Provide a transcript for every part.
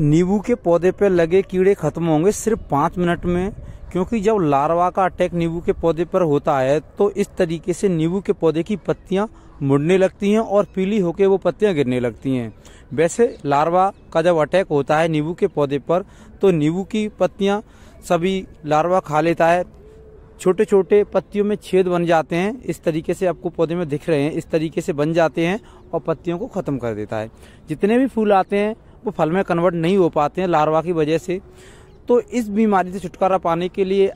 नींबू के पौधे पर लगे कीड़े खत्म होंगे सिर्फ पाँच मिनट में क्योंकि जब लार्वा का अटैक नींबू के पौधे पर होता है तो इस तरीके से नींबू के पौधे की पत्तियां मुड़ने लगती हैं और पीली होकर वो पत्तियां गिरने लगती हैं वैसे लार्वा का जब अटैक होता है नींबू के पौधे पर तो नींबू की पत्तियां सभी लार्वा खा लेता है छोटे छोटे पत्तियों में छेद बन जाते हैं इस तरीके से आपको पौधे में दिख रहे हैं इस तरीके से बन जाते हैं और पत्तियों को ख़त्म कर देता है जितने भी फूल आते हैं वो फल में कन्वर्ट नहीं हो पाते हैं लार्वा की वजह से तो इस बीमारी से छुटकारा पाने के लिए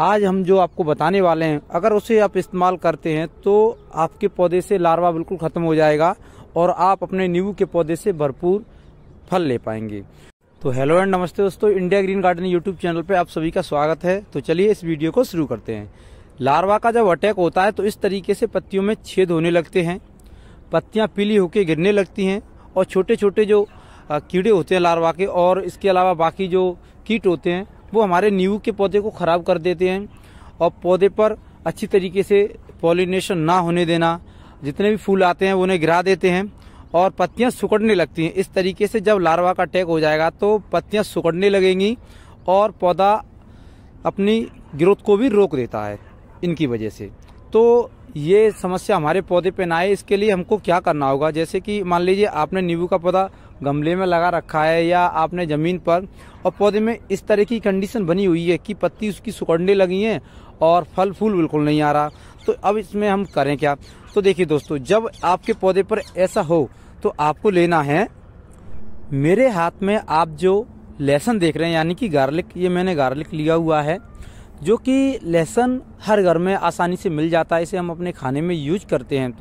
आज हम जो आपको बताने वाले हैं अगर उसे आप इस्तेमाल करते हैं तो आपके पौधे से लार्वा बिल्कुल ख़त्म हो जाएगा और आप अपने नींबू के पौधे से भरपूर फल ले पाएंगे तो हेलो एंड नमस्ते दोस्तों India Green Garden YouTube channel पर आप सभी का स्वागत है तो चलिए इस वीडियो को शुरू करते हैं लार्वा का जब अटैक होता है तो इस तरीके से पत्तियों में छेद होने लगते हैं पत्तियां पीली होकर गिरने लगती हैं और छोटे छोटे जो कीड़े होते हैं लार्वा के और इसके अलावा बाकी जो कीट होते हैं वो हमारे नींबू के पौधे को ख़राब कर देते हैं और पौधे पर अच्छी तरीके से पॉलिनेशन ना होने देना जितने भी फूल आते हैं उन्हें गिरा देते हैं और पत्तियां सुकड़ने लगती हैं इस तरीके से जब लार्वा का अटैक हो जाएगा तो पत्तियां सुकड़ने लगेंगी और पौधा अपनी ग्रोथ को भी रोक देता है इनकी वजह से तो ये समस्या हमारे पौधे पे ना आए इसके लिए हमको क्या करना होगा जैसे कि मान लीजिए आपने नींबू का पौधा गमले में लगा रखा है या आपने ज़मीन पर और पौधे में इस तरह की कंडीशन बनी हुई है कि पत्ती उसकी सुकड़ने लगी हैं और फल फूल बिल्कुल नहीं आ रहा तो अब इसमें हम करें क्या तो देखिए दोस्तों जब आपके पौधे पर ऐसा हो तो आपको लेना है मेरे हाथ में आप जो लहसुन देख रहे हैं यानी कि गार्लिक ये मैंने गार्लिक लिया हुआ है जो कि लहसुन हर घर में आसानी से मिल जाता है इसे हम अपने खाने में यूज करते हैं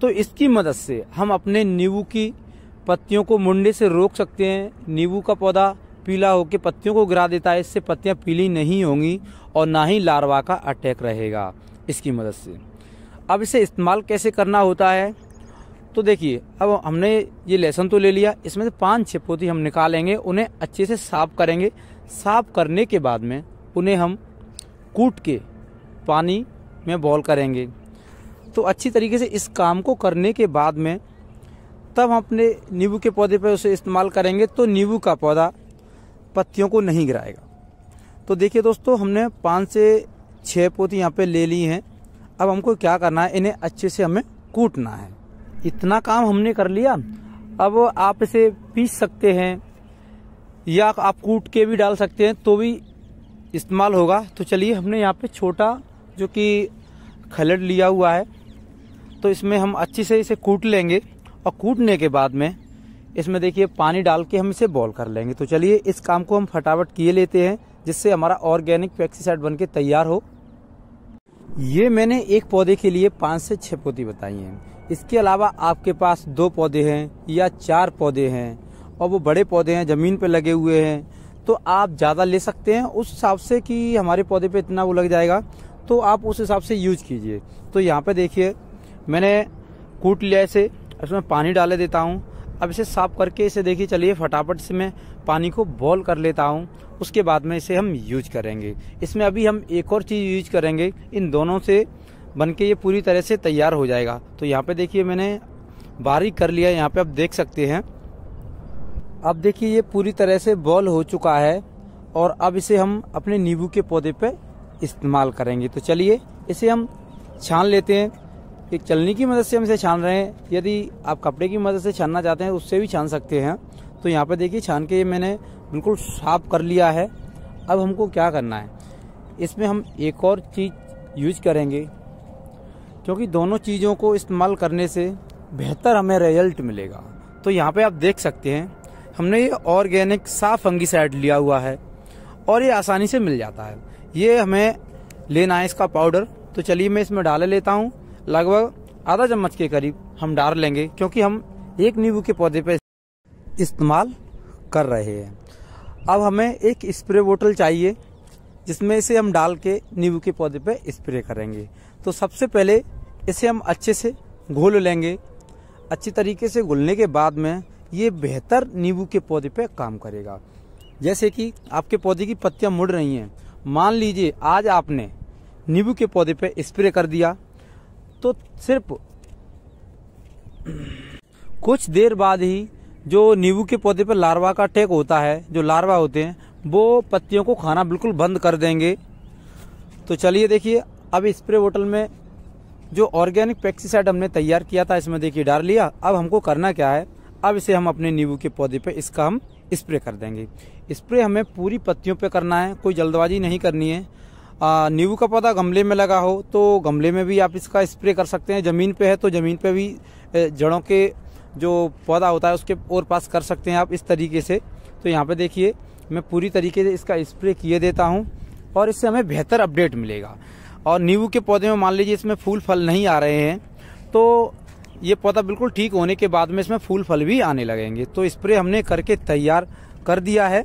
तो इसकी मदद से हम अपने नींबू की पत्तियों को मुंडे से रोक सकते हैं नींबू का पौधा पीला होकर पत्तियों को गिरा देता है इससे पत्तियाँ पीली नहीं होंगी और ना ही लार्वा का अटैक रहेगा इसकी मदद से अब इसे इस्तेमाल कैसे करना होता है तो देखिए अब हमने ये लेसन तो ले लिया इसमें से पाँच छः पोती हम निकालेंगे उन्हें अच्छे से साफ करेंगे साफ करने के बाद में उन्हें हम कूट के पानी में बॉल करेंगे तो अच्छी तरीके से इस काम को करने के बाद में तब हम अपने नींबू के पौधे पर उसे इस्तेमाल करेंगे तो नींबू का पौधा पत्तियों को नहीं गिराएगा तो देखिए दोस्तों हमने पाँच से छः पोती यहाँ पे ले ली हैं अब हमको क्या करना है इन्हें अच्छे से हमें कूटना है इतना काम हमने कर लिया अब आप इसे पीस सकते हैं या आप कूट के भी डाल सकते हैं तो भी इस्तेमाल होगा तो चलिए हमने यहाँ पे छोटा जो कि खलड़ लिया हुआ है तो इसमें हम अच्छे से इसे कूट लेंगे और कूटने के बाद में इसमें देखिए पानी डाल के हम इसे बॉल कर लेंगे तो चलिए इस काम को हम फटाफट किए लेते हैं जिससे हमारा ऑर्गेनिक पेक्सीसाइड बन के तैयार हो ये मैंने एक पौधे के लिए पाँच से छः पौधे बताई हैं इसके अलावा आपके पास दो पौधे हैं या चार पौधे हैं और वो बड़े पौधे हैं ज़मीन पर लगे हुए हैं तो आप ज़्यादा ले सकते हैं उस हिसाब से कि हमारे पौधे पे इतना वो लग जाएगा तो आप उस हिसाब से यूज कीजिए तो यहाँ पे देखिए मैंने कूट लिया इसे इसमें पानी डाले देता हूँ अब इसे साफ करके इसे देखिए चलिए फटाफट से मैं पानी को बॉल कर लेता हूँ उसके बाद में इसे हम यूज करेंगे इसमें अभी हम एक और चीज़ यूज करेंगे इन दोनों से बन के ये पूरी तरह से तैयार हो जाएगा तो यहाँ पे देखिए मैंने बारीक कर लिया यहाँ पे आप देख सकते हैं अब देखिए ये पूरी तरह से बॉल हो चुका है और अब इसे हम अपने नींबू के पौधे पे इस्तेमाल करेंगे तो चलिए इसे हम छान लेते हैं ये चलनी की मदद से हम इसे छान रहे हैं यदि आप कपड़े की मदद से छानना चाहते हैं उससे भी छान सकते हैं तो यहाँ पर देखिए छान के ये मैंने बिल्कुल साफ कर लिया है अब हमको क्या करना है इसमें हम एक और चीज़ यूज करेंगे क्योंकि दोनों चीज़ों को इस्तेमाल करने से बेहतर हमें रिजल्ट मिलेगा तो यहाँ पे आप देख सकते हैं हमने ये ऑर्गेनिक साफ फंगीसाइड लिया हुआ है और ये आसानी से मिल जाता है ये हमें लेना है इसका पाउडर तो चलिए मैं इसमें डाले लेता हूँ लगभग आधा चम्मच के करीब हम डाल लेंगे क्योंकि हम एक नींबू के पौधे पर इस्तेमाल कर रहे हैं अब हमें एक स्प्रे बोतल चाहिए जिसमें इसे हम डाल के नींबू के पौधे पर स्प्रे करेंगे तो सबसे पहले इसे हम अच्छे से घोल लेंगे अच्छी तरीके से घुलने के बाद में ये बेहतर नींबू के पौधे पर काम करेगा जैसे कि आपके पौधे की पत्तियां मुड़ रही हैं मान लीजिए आज आपने नींबू के पौधे पर स्प्रे कर दिया तो सिर्फ कुछ देर बाद ही जो नींबू के पौधे पर लार्वा का अटैक होता है जो लार्वा होते हैं वो पत्तियों को खाना बिल्कुल बंद कर देंगे तो चलिए देखिए अब स्प्रे बोतल में जो ऑर्गेनिक पेक्सीसाइड हमने तैयार किया था इसमें देखिए डाल लिया अब हमको करना क्या है अब इसे हम अपने नींबू के पौधे पर इसका हम स्प्रे कर देंगे स्प्रे हमें पूरी पत्तियों पर करना है कोई जल्दबाजी नहीं करनी है नींबू का पौधा गमले में लगा हो तो गमले में भी आप इसका स्प्रे कर सकते हैं ज़मीन पे है तो ज़मीन पे भी जड़ों के जो पौधा होता है उसके और पास कर सकते हैं आप इस तरीके से तो यहाँ पे देखिए मैं पूरी तरीके से इसका स्प्रे किए देता हूँ और इससे हमें बेहतर अपडेट मिलेगा और नींबू के पौधे में मान लीजिए इसमें फूल फल नहीं आ रहे हैं तो ये पौधा बिल्कुल ठीक होने के बाद में इसमें फूल फल भी आने लगेंगे तो स्प्रे हमने करके तैयार कर दिया है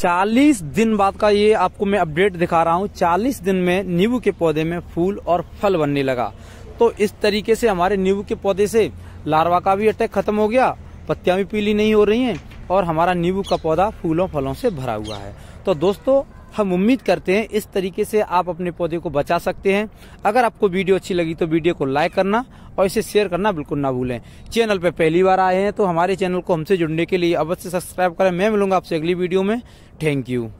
चालीस दिन बाद का ये आपको मैं अपडेट दिखा रहा हूँ चालीस दिन में नींबू के पौधे में फूल और फल बनने लगा तो इस तरीके से हमारे नींबू के पौधे से लार्वा का भी अटैक खत्म हो गया पत्तियां भी पीली नहीं हो रही हैं और हमारा नींबू का पौधा फूलों फलों से भरा हुआ है तो दोस्तों हम उम्मीद करते हैं इस तरीके से आप अपने पौधे को बचा सकते हैं अगर आपको वीडियो अच्छी लगी तो वीडियो को लाइक करना और इसे शेयर करना बिल्कुल ना भूलें चैनल पर पहली बार आए हैं तो हमारे चैनल को हमसे जुड़ने के लिए अवश्य सब्सक्राइब करें मैं मिलूंगा आपसे अगली वीडियो में थैंक यू